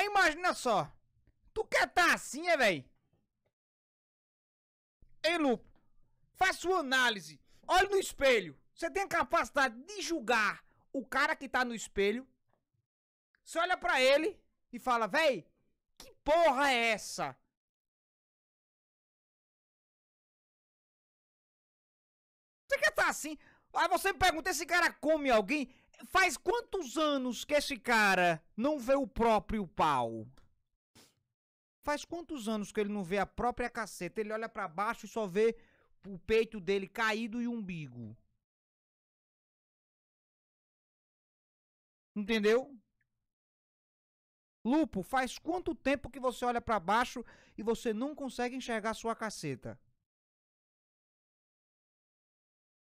Aí imagina só. Tu quer tá assim, é, velho? Ei, Lupo. Faça sua análise. Olha no espelho. Você tem a capacidade de julgar o cara que tá no espelho. Você olha para ele e fala, véi, que porra é essa? Você quer tá assim? Aí você me pergunta, esse cara come alguém? Faz quantos anos que esse cara não vê o próprio pau? Faz quantos anos que ele não vê a própria caceta? Ele olha para baixo e só vê o peito dele caído e o umbigo. Entendeu? Lupo, faz quanto tempo que você olha para baixo e você não consegue enxergar sua caceta?